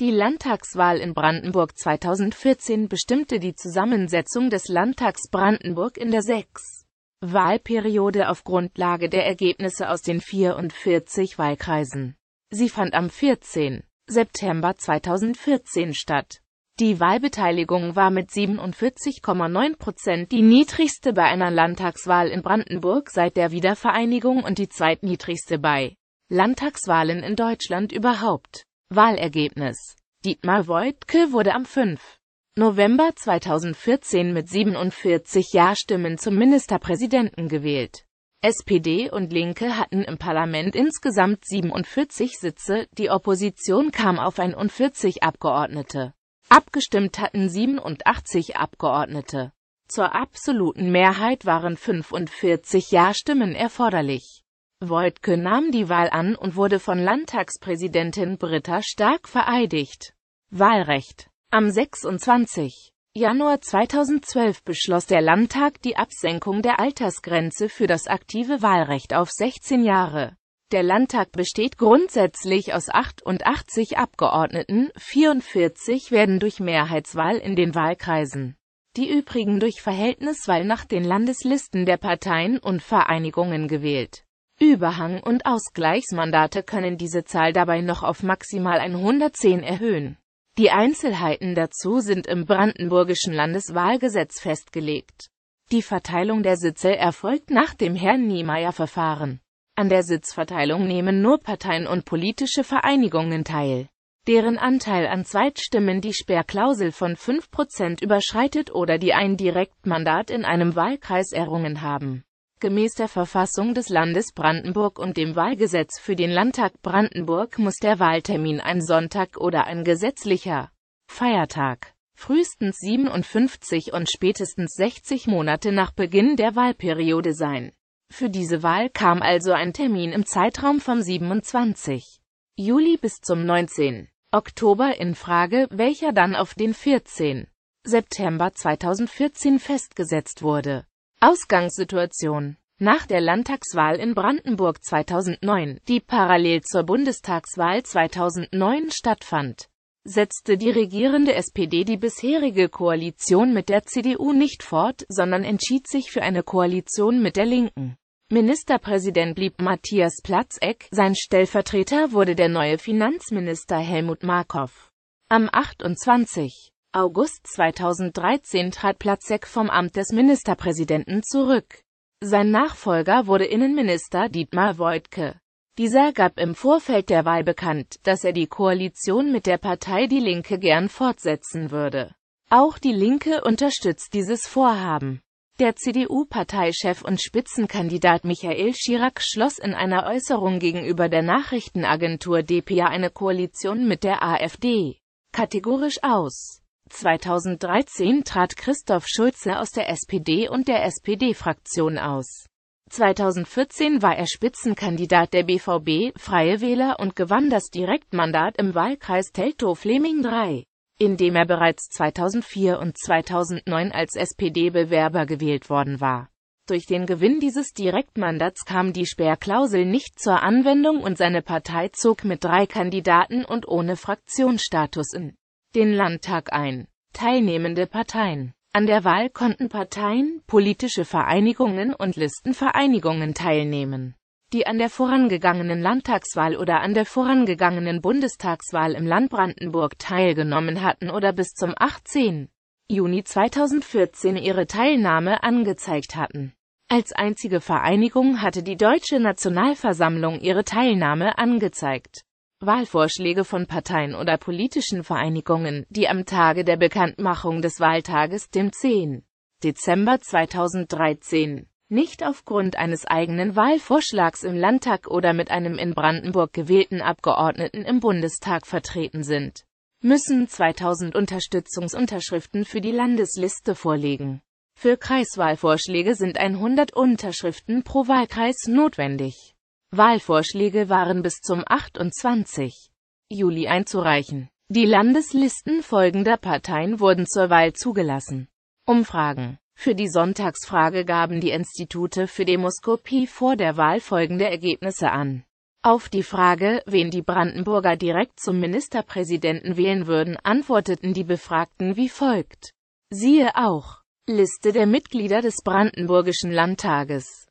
Die Landtagswahl in Brandenburg 2014 bestimmte die Zusammensetzung des Landtags Brandenburg in der 6. Wahlperiode auf Grundlage der Ergebnisse aus den 44 Wahlkreisen. Sie fand am 14. September 2014 statt. Die Wahlbeteiligung war mit 47,9 Prozent die niedrigste bei einer Landtagswahl in Brandenburg seit der Wiedervereinigung und die zweitniedrigste bei Landtagswahlen in Deutschland überhaupt. Wahlergebnis Dietmar Woidke wurde am 5. November 2014 mit 47 Ja-Stimmen zum Ministerpräsidenten gewählt. SPD und Linke hatten im Parlament insgesamt 47 Sitze, die Opposition kam auf 41 Abgeordnete. Abgestimmt hatten 87 Abgeordnete. Zur absoluten Mehrheit waren 45 Ja-Stimmen erforderlich Woltke nahm die Wahl an und wurde von Landtagspräsidentin Britta Stark vereidigt. Wahlrecht Am 26. Januar 2012 beschloss der Landtag die Absenkung der Altersgrenze für das aktive Wahlrecht auf 16 Jahre. Der Landtag besteht grundsätzlich aus 88 Abgeordneten, 44 werden durch Mehrheitswahl in den Wahlkreisen, die übrigen durch Verhältniswahl nach den Landeslisten der Parteien und Vereinigungen gewählt. Überhang- und Ausgleichsmandate können diese Zahl dabei noch auf maximal 110 erhöhen. Die Einzelheiten dazu sind im brandenburgischen Landeswahlgesetz festgelegt. Die Verteilung der Sitze erfolgt nach dem Herrn Niemeyer Verfahren. An der Sitzverteilung nehmen nur Parteien und politische Vereinigungen teil, deren Anteil an Zweitstimmen die Sperrklausel von 5% überschreitet oder die ein Direktmandat in einem Wahlkreis errungen haben. Gemäß der Verfassung des Landes Brandenburg und dem Wahlgesetz für den Landtag Brandenburg muss der Wahltermin ein Sonntag oder ein gesetzlicher Feiertag, frühestens 57 und spätestens 60 Monate nach Beginn der Wahlperiode sein. Für diese Wahl kam also ein Termin im Zeitraum vom 27. Juli bis zum 19. Oktober in Frage, welcher dann auf den 14. September 2014 festgesetzt wurde. Ausgangssituation nach der Landtagswahl in Brandenburg 2009, die parallel zur Bundestagswahl 2009 stattfand, setzte die regierende SPD die bisherige Koalition mit der CDU nicht fort, sondern entschied sich für eine Koalition mit der Linken. Ministerpräsident blieb Matthias Platzeck, sein Stellvertreter wurde der neue Finanzminister Helmut Markov. Am 28. August 2013 trat Platzek vom Amt des Ministerpräsidenten zurück. Sein Nachfolger wurde Innenminister Dietmar Woidke. Dieser gab im Vorfeld der Wahl bekannt, dass er die Koalition mit der Partei Die Linke gern fortsetzen würde. Auch Die Linke unterstützt dieses Vorhaben. Der CDU-Parteichef und Spitzenkandidat Michael Schirak schloss in einer Äußerung gegenüber der Nachrichtenagentur dpa eine Koalition mit der AfD kategorisch aus 2013 trat Christoph Schulze aus der SPD und der SPD-Fraktion aus. 2014 war er Spitzenkandidat der BVB, Freie Wähler und gewann das Direktmandat im Wahlkreis Teltow-Fleming III, in dem er bereits 2004 und 2009 als SPD-Bewerber gewählt worden war. Durch den Gewinn dieses Direktmandats kam die Sperrklausel nicht zur Anwendung und seine Partei zog mit drei Kandidaten und ohne Fraktionsstatus in den Landtag ein. Teilnehmende Parteien An der Wahl konnten Parteien, politische Vereinigungen und Listenvereinigungen teilnehmen, die an der vorangegangenen Landtagswahl oder an der vorangegangenen Bundestagswahl im Land Brandenburg teilgenommen hatten oder bis zum 18. Juni 2014 ihre Teilnahme angezeigt hatten. Als einzige Vereinigung hatte die Deutsche Nationalversammlung ihre Teilnahme angezeigt. Wahlvorschläge von Parteien oder politischen Vereinigungen, die am Tage der Bekanntmachung des Wahltages, dem 10. Dezember 2013, nicht aufgrund eines eigenen Wahlvorschlags im Landtag oder mit einem in Brandenburg gewählten Abgeordneten im Bundestag vertreten sind, müssen 2000 Unterstützungsunterschriften für die Landesliste vorlegen. Für Kreiswahlvorschläge sind 100 Unterschriften pro Wahlkreis notwendig. Wahlvorschläge waren bis zum 28. Juli einzureichen. Die Landeslisten folgender Parteien wurden zur Wahl zugelassen. Umfragen. Für die Sonntagsfrage gaben die Institute für Demoskopie vor der Wahl folgende Ergebnisse an. Auf die Frage, wen die Brandenburger direkt zum Ministerpräsidenten wählen würden, antworteten die Befragten wie folgt. Siehe auch. Liste der Mitglieder des Brandenburgischen Landtages